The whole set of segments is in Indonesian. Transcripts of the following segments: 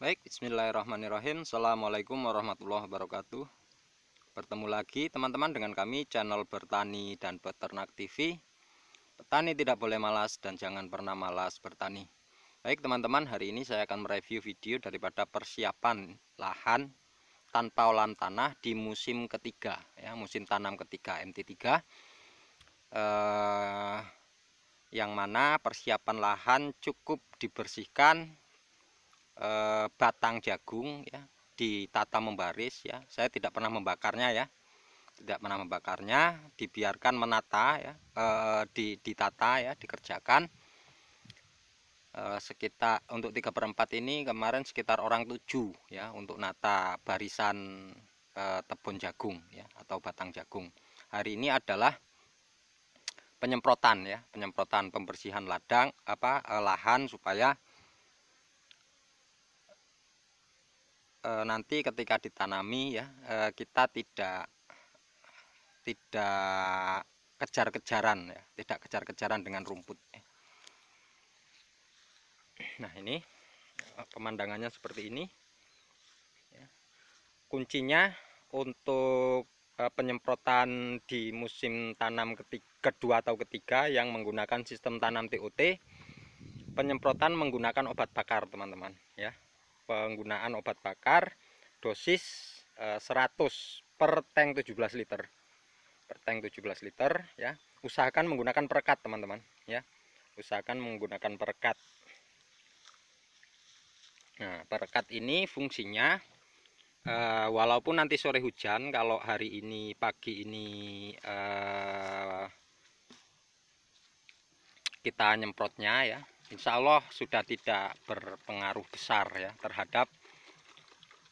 Baik, bismillahirrahmanirrahim Assalamualaikum warahmatullahi wabarakatuh Bertemu lagi teman-teman dengan kami channel Bertani dan Peternak TV Petani tidak boleh malas dan jangan pernah malas bertani Baik teman-teman, hari ini saya akan mereview video daripada persiapan lahan tanpa olahan tanah di musim ketiga ya Musim tanam ketiga MT3 eh, Yang mana persiapan lahan cukup dibersihkan Eh, batang jagung ya ditata membaris ya saya tidak pernah membakarnya ya tidak pernah membakarnya dibiarkan menata ya e, di, ditata ya dikerjakan e, sekitar untuk tiga perempat ini kemarin sekitar orang 7 ya untuk nata barisan e, tebun jagung ya atau batang jagung hari ini adalah penyemprotan ya penyemprotan pembersihan ladang apa lahan supaya e, nanti ketika ditanami ya e, kita tidak tidak kejar-kejaran ya, tidak kejar-kejaran dengan rumput. Nah, ini eh, pemandangannya seperti ini. Ya. Kuncinya untuk penyemprotan di musim tanam ketiga, kedua atau ketiga yang menggunakan sistem tanam TOT, penyemprotan menggunakan obat bakar, teman-teman, ya penggunaan obat bakar dosis 100 eh, per tank 17 liter per tank 17 liter ya usahakan menggunakan perekat teman-teman ya usahakan menggunakan perekat nah perekat ini fungsinya eh, walaupun nanti sore hujan kalau hari ini pagi ini eh, kita nyemprotnya ya insya Allah sudah tidak berpengaruh besar ya terhadap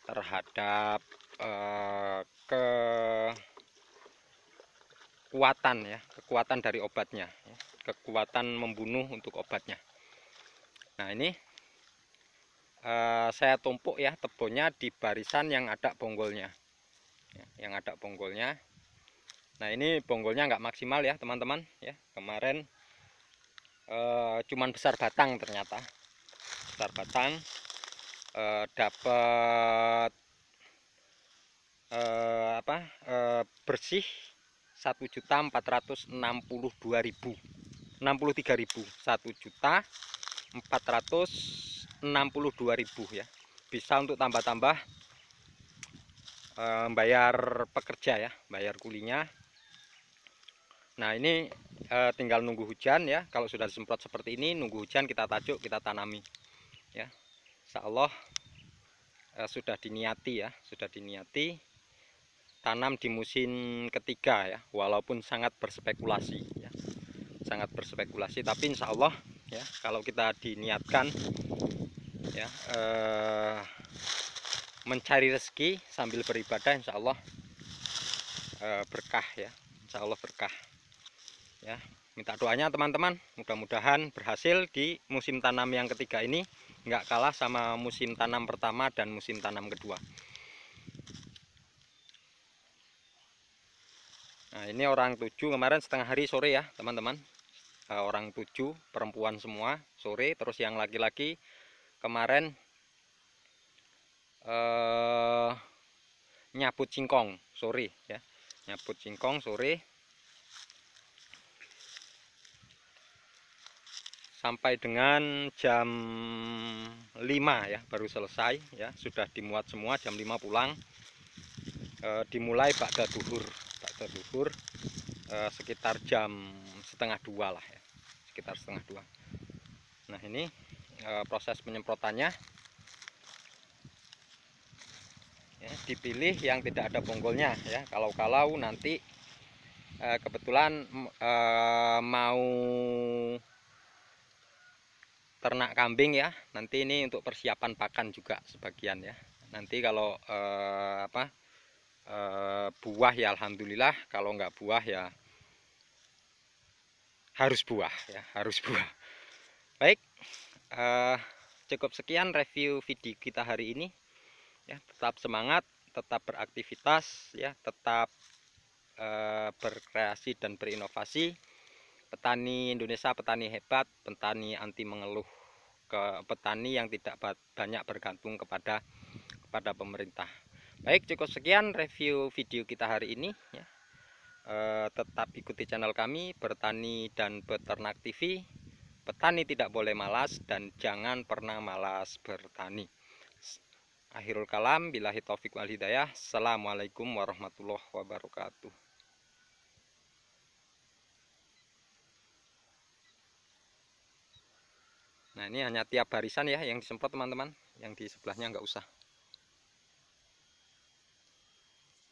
terhadap eh, kekuatan ya kekuatan dari obatnya ya, kekuatan membunuh untuk obatnya nah ini eh, saya tumpuk ya tepungnya di barisan yang ada bonggolnya ya, yang ada bonggolnya nah ini bonggolnya nggak maksimal ya teman-teman ya kemarin e, cuman besar batang ternyata besar batang e, dapat e, apa e, bersih 1 juta 462 ribu 63 ribu 1 juta 462 ribu ya bisa untuk tambah-tambah e, bayar pekerja ya bayar kulinya nah ini eh, tinggal nunggu hujan ya. Kalau sudah disemprot seperti ini, nunggu hujan kita tajuk, kita tanami. Ya. Insya Allah eh, sudah diniati ya, sudah diniati tanam di musim ketiga ya. Walaupun sangat berspekulasi ya. Sangat berspekulasi tapi insya Allah ya kalau kita diniatkan ya eh, mencari rezeki sambil beribadah insya Allah eh, berkah ya insya Allah berkah ya minta doanya teman-teman mudah-mudahan berhasil di musim tanam yang ketiga ini nggak kalah sama musim tanam pertama dan musim tanam kedua nah ini orang tujuh kemarin setengah hari sore ya teman-teman eh, orang tujuh perempuan semua sore terus yang laki-laki kemarin eh, nyabut singkong sore ya nyabut singkong sore sampai dengan jam 5 ya baru selesai ya sudah dimuat semua jam 5 pulang e, dimulai pada duhur pada duhur e, sekitar jam setengah dua lah ya sekitar setengah dua nah ini e, proses penyemprotannya ya, dipilih yang tidak ada bonggolnya ya kalau-kalau nanti e, kebetulan e, mau ternak kambing ya nanti ini untuk persiapan pakan juga sebagian ya nanti kalau eh, apa eh, buah ya alhamdulillah kalau nggak buah ya harus buah ya harus buah baik eh, cukup sekian review video kita hari ini ya tetap semangat tetap beraktivitas ya tetap eh, berkreasi dan berinovasi petani Indonesia petani hebat petani anti mengeluh ke petani yang tidak banyak bergantung kepada kepada pemerintah baik cukup sekian review video kita hari ini ya. e, tetap ikuti channel kami bertani dan beternak TV petani tidak boleh malas dan jangan pernah malas bertani akhirul kalam bila hitofiq wal hidayah assalamualaikum warahmatullahi wabarakatuh Nah ini hanya tiap barisan ya yang disemprot teman-teman. Yang di sebelahnya nggak usah.